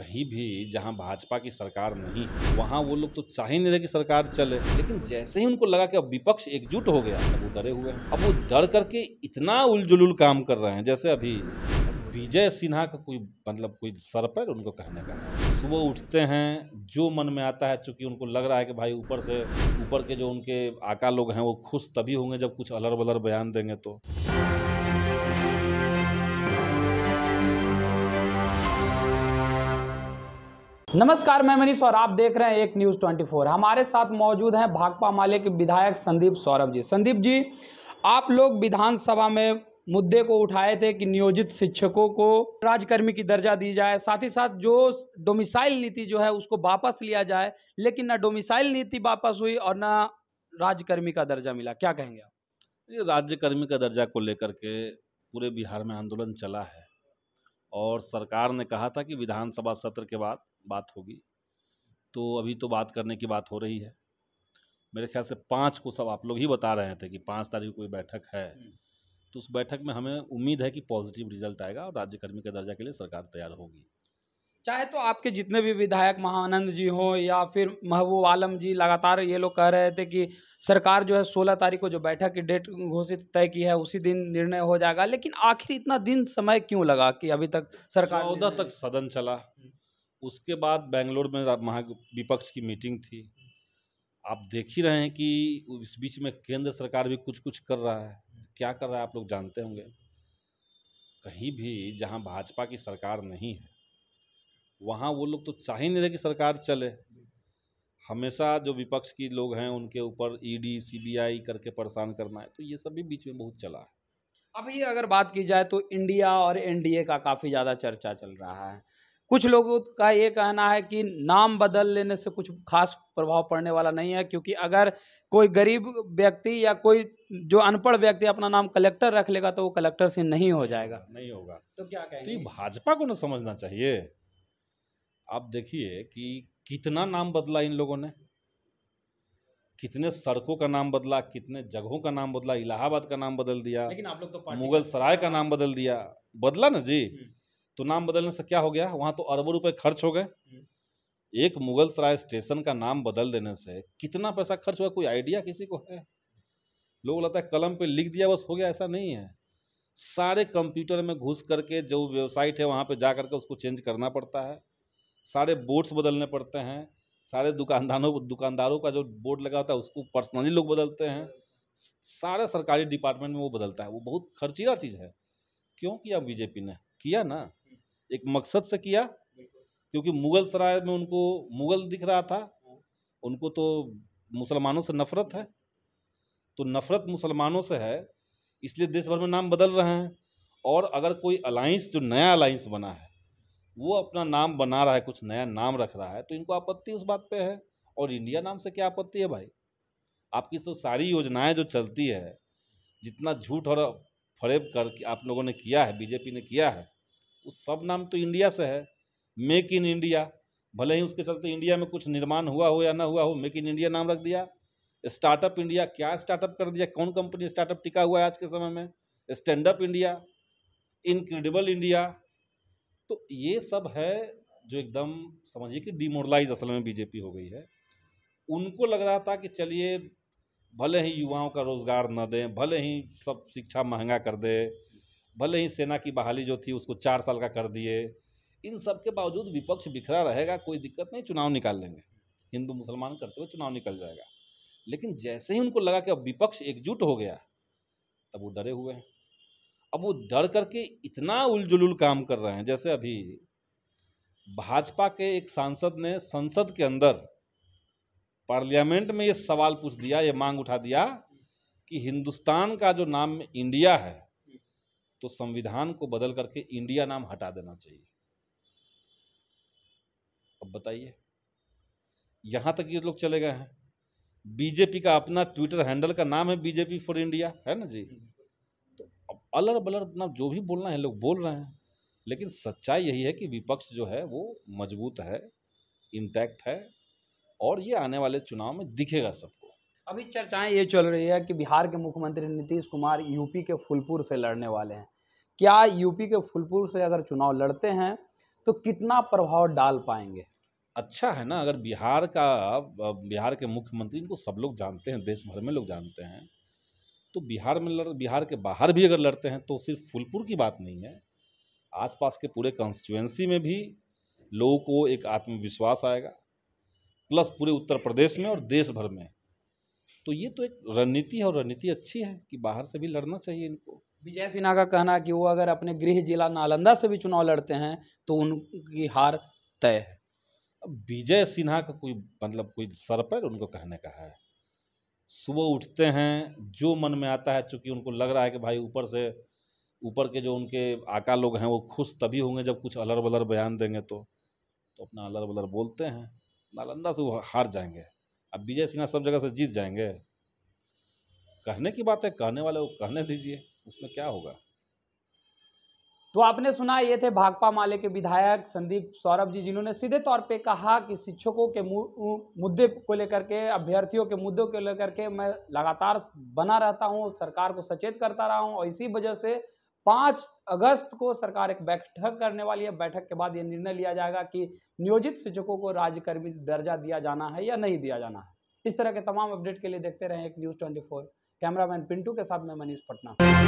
कहीं भी जहां भाजपा की सरकार नहीं वहां वो लोग तो चाह ही नहीं रहे कि सरकार चले लेकिन जैसे ही उनको लगा कि अब विपक्ष एकजुट हो गया अब वो डरे हुए हैं अब वो डर करके इतना उलझुल काम कर रहे हैं जैसे अभी विजय सिन्हा का कोई मतलब कोई सर पर उनको कहने का सुबह उठते हैं जो मन में आता है चूंकि उनको लग रहा है कि भाई ऊपर से ऊपर के जो उनके आका लोग हैं वो खुश तभी होंगे जब कुछ अलर बलर बयान देंगे तो नमस्कार मैं मनीष और आप देख रहे हैं एक न्यूज़ 24 हमारे साथ मौजूद हैं भाकपा माले के विधायक संदीप सौरभ जी संदीप जी आप लोग विधानसभा में मुद्दे को उठाए थे कि नियोजित शिक्षकों को राजकर्मी की दर्जा दी जाए साथ ही साथ जो डोमिसाइल नीति जो है उसको वापस लिया जाए लेकिन न डोमिसाइल नीति वापस हुई और न राज्यकर्मी का दर्जा मिला क्या कहेंगे आप राज्यकर्मी का दर्जा को लेकर के पूरे बिहार में आंदोलन चला है और सरकार ने कहा था कि विधानसभा सत्र के बाद बात होगी तो अभी तो बात करने की बात हो रही है मेरे ख्याल से पाँच को सब आप लोग ही बता रहे थे कि पाँच तारीख कोई बैठक है हम्म। तो उस बैठक में हमें उम्मीद है कि पॉजिटिव रिजल्ट आएगा और राज्यकर्मी के दर्जा के लिए सरकार तैयार होगी चाहे तो आपके जितने भी विधायक महानंद जी हों या फिर महबूब आलम जी लगातार ये लोग कह रहे थे कि सरकार जो है सोलह तारीख को जो बैठक की डेट घोषित तय की है उसी दिन निर्णय हो जाएगा लेकिन आखिर इतना दिन समय क्यों लगा कि अभी तक सरकार चौदह तक सदन चला हम्म। उसके बाद बेंगलोर में महा विपक्ष की मीटिंग थी आप देख ही रहे हैं कि इस बीच में केंद्र सरकार भी कुछ कुछ कर रहा है क्या कर रहा है आप लोग जानते होंगे कहीं भी जहां भाजपा की सरकार नहीं है वहां वो लोग तो चाह ही नहीं रहे कि सरकार चले हमेशा जो विपक्ष की लोग हैं उनके ऊपर ईडी सीबीआई करके परेशान करना है तो ये सब भी बीच में बहुत चला है अभी अगर बात की जाए तो इंडिया और एनडीए का काफ़ी ज़्यादा चर्चा चल रहा है कुछ लोगों का ये कहना है कि नाम बदल लेने से कुछ खास प्रभाव पड़ने वाला नहीं है क्योंकि अगर कोई गरीब व्यक्ति या कोई जो अनपढ़ व्यक्ति अपना नाम कलेक्टर रख लेगा तो वो कलेक्टर से नहीं हो जाएगा नहीं होगा तो क्या कहेंगे तो भाजपा को ना समझना चाहिए आप देखिए कि कितना नाम बदला इन लोगों ने कितने सड़कों का नाम बदला कितने जगहों का नाम बदला इलाहाबाद का नाम बदल दिया लेकिन आप लोग तो मुगल सराय का नाम बदल दिया बदला ना जी हम्म। तो नाम बदलने से क्या हो गया वहाँ तो अरबों रुपए खर्च हो गए हम्म। एक मुगल सराय स्टेशन का नाम बदल देने से कितना पैसा खर्च हुआ कोई आइडिया किसी को है लोग लगता है कलम पे लिख दिया बस हो गया ऐसा नहीं है सारे कंप्यूटर में घुस करके जो वेबसाइट है वहाँ पे जा करके उसको चेंज करना पड़ता है सारे बोर्ड्स बदलने पड़ते हैं सारे दुकानदारों दुकानदारों का जो बोर्ड लगा होता है उसको पर्सनली लोग बदलते हैं सारे सरकारी डिपार्टमेंट में वो बदलता है वो बहुत खर्चीला चीज़ है क्यों किया बीजेपी ने किया ना एक मकसद से किया क्योंकि मुगल सराय में उनको मुगल दिख रहा था उनको तो मुसलमानों से नफरत है तो नफरत मुसलमानों से है इसलिए देश भर में नाम बदल रहे हैं और अगर कोई अलायंस जो नया अलायंस बना है वो अपना नाम बना रहा है कुछ नया नाम रख रहा है तो इनको आपत्ति उस बात पे है और इंडिया नाम से क्या आपत्ति है भाई आपकी तो सारी योजनाएं जो चलती है जितना झूठ और फरेब कर आप लोगों ने किया है बीजेपी ने किया है उस सब नाम तो इंडिया से है मेक इन इंडिया भले ही उसके चलते इंडिया में कुछ निर्माण हुआ हो या ना हुआ हो मेक इन इंडिया नाम रख दिया स्टार्टअप इंडिया क्या स्टार्टअप कर दिया कौन कंपनी स्टार्टअप टिका हुआ है आज के समय में stand up India incredible India तो ये सब है जो एकदम समझिए कि डिमोरलाइज असल में बीजेपी हो गई है उनको लग रहा था कि चलिए भले ही युवाओं का रोज़गार न दें भले ही सब शिक्षा महंगा कर दे भले ही सेना की बहाली जो थी उसको चार साल का कर दिए इन सब के बावजूद विपक्ष बिखरा रहेगा कोई दिक्कत नहीं चुनाव निकाल लेंगे हिंदू मुसलमान करते हुए चुनाव निकल जाएगा लेकिन जैसे ही उनको लगा कि अब विपक्ष एकजुट हो गया तब वो डरे हुए हैं अब वो डर करके इतना उलझुल काम कर रहे हैं जैसे अभी भाजपा के एक सांसद ने संसद के अंदर पार्लियामेंट में ये सवाल पूछ दिया ये मांग उठा दिया कि हिंदुस्तान का जो नाम इंडिया है तो संविधान को बदल करके इंडिया नाम हटा देना चाहिए अब बताइए यहां तक ये लोग चले गए हैं बीजेपी का अपना ट्विटर हैंडल का नाम है बीजेपी फॉर इंडिया है ना जी तो अब अलर बलर अपना जो भी बोलना है लोग बोल रहे हैं लेकिन सच्चाई यही है कि विपक्ष जो है वो मजबूत है इंटैक्ट है और ये आने वाले चुनाव में दिखेगा सब अभी चर्चाएं ये चल रही है कि बिहार के मुख्यमंत्री नीतीश कुमार यूपी के फुलपुर से लड़ने वाले हैं क्या यूपी के फुलपुर से अगर चुनाव लड़ते हैं तो कितना प्रभाव डाल पाएंगे अच्छा है ना अगर बिहार का बिहार के मुख्यमंत्री इनको सब लोग जानते हैं देश भर में लोग जानते हैं तो बिहार में लड़ बिहार के बाहर भी अगर लड़ते हैं तो सिर्फ फुलपुर की बात नहीं है आसपास के पूरे कॉन्स्टिट्युएंसी में भी लोगों को एक आत्मविश्वास आएगा प्लस पूरे उत्तर प्रदेश में और देश भर में तो ये तो एक रणनीति है और रणनीति अच्छी है कि बाहर से भी लड़ना चाहिए इनको विजय सिन्हा का कहना है कि वो अगर अपने गृह जिला नालंदा से भी चुनाव लड़ते हैं तो उनकी हार तय है विजय सिन्हा का कोई मतलब कोई सर पर उनको कहने का है सुबह उठते हैं जो मन में आता है चूंकि उनको लग रहा है कि भाई ऊपर से ऊपर के जो उनके आका लोग हैं वो खुश तभी होंगे जब कुछ अलर बलर बयान देंगे तो तो अपना अलर बलर बोलते हैं नालंदा से वो हार जाएंगे अब विजय सिन्हा सब जगह से जीत जाएंगे कहने की बात है कहने वाले को कहने दीजिए उसमें क्या होगा तो आपने सुना ये थे भाकपा माले के विधायक संदीप सौरभ जी जिन्होंने सीधे तौर पे कहा कि शिक्षकों के मुद्दे को लेकर के अभ्यर्थियों के मुद्दों को लेकर के मैं लगातार बना रहता हूँ सरकार को सचेत करता रहा हूँ और इसी वजह से पाँच अगस्त को सरकार एक बैठक करने वाली है बैठक के बाद ये निर्णय लिया जाएगा कि नियोजित शिक्षकों को राज्यकर्मी दर्जा दिया जाना है या नहीं दिया जाना है इस तरह के तमाम अपडेट के लिए देखते रहें एक news twenty four cameraman Pintu के साथ मैं मनीष पटना